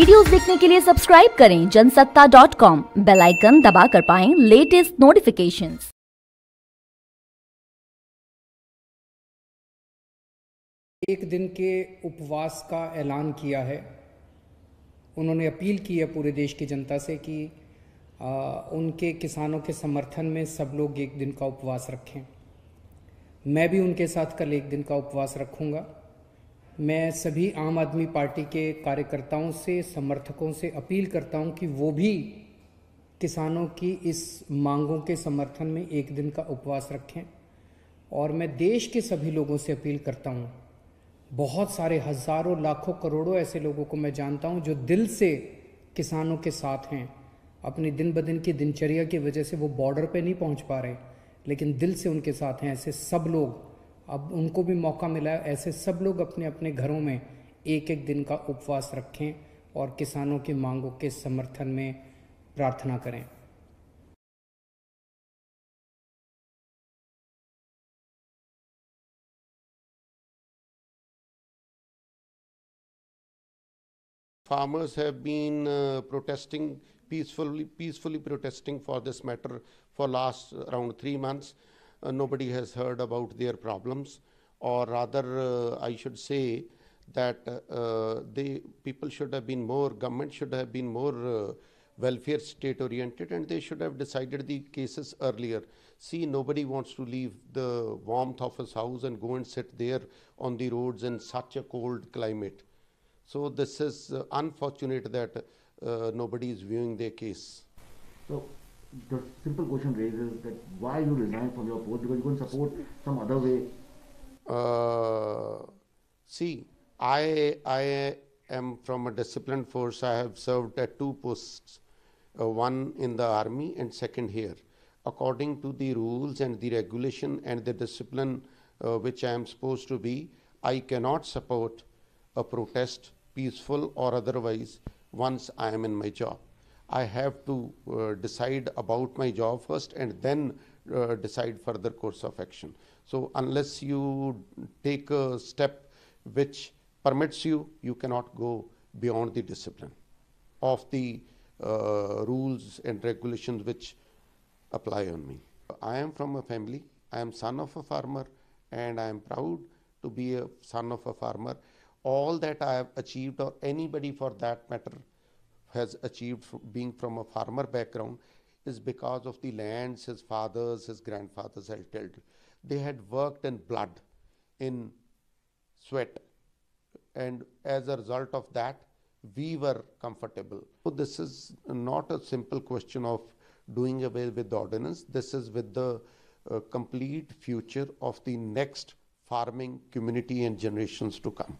Videos देखने के लिए सब्सक्राइब करें जनसत्ता डॉट कॉम बेलाइकन दबा कर पाए लेटेस्ट नोटिफिकेशन एक दिन के उपवास का ऐलान किया है उन्होंने अपील की है पूरे देश की जनता से कि आ, उनके किसानों के समर्थन में सब लोग एक दिन का उपवास रखें मैं भी उनके साथ कल एक दिन का उपवास रखूंगा मैं सभी आम आदमी पार्टी के कार्यकर्ताओं से समर्थकों से अपील करता हूं कि वो भी किसानों की इस मांगों के समर्थन में एक दिन का उपवास रखें और मैं देश के सभी लोगों से अपील करता हूं बहुत सारे हज़ारों लाखों करोड़ों ऐसे लोगों को मैं जानता हूं जो दिल से किसानों के साथ हैं अपनी दिन ब दिन की दिनचर्या की वजह से वो बॉर्डर पे नहीं पहुंच पा रहे लेकिन दिल से उनके साथ हैं ऐसे सब लोग अब उनको भी मौका मिला ऐसे सब लोग अपने अपने घरों में एक एक दिन का उपवास रखें और किसानों की मांगों के समर्थन में प्रार्थना करें farmers have been uh, protesting peacefully peacefully protesting for this matter for last around 3 months Uh, nobody has heard about their problems, or rather, uh, I should say that uh, the people should have been more, government should have been more welfare state oriented and they should have decided the cases earlier. See, nobody wants to leave the warmth of his house and go and sit there on the roads in such a cold climate. So, this is uh, unfortunate that uh, nobody is viewing their case. So, the simple question raises that why you resign from your post because you can support some other way. Uh, see, I I am from a disciplined force. I have served at two posts, uh, one in the army and second here. According to the rules and the regulation and the discipline uh, which I am supposed to be, I cannot support a protest, peaceful or otherwise, once I am in my job. I have to uh, decide about my job first and then uh, decide further course of action. So unless you take a step which permits you, you cannot go beyond the discipline of the uh, rules and regulations which apply on me. I am from a family, I am son of a farmer and I am proud to be a son of a farmer. All that I have achieved or anybody for that matter has achieved being from a farmer background is because of the lands his fathers, his grandfathers had tilled. They had worked in blood, in sweat, and as a result of that, we were comfortable. So this is not a simple question of doing away with the ordinance. This is with the uh, complete future of the next farming community and generations to come.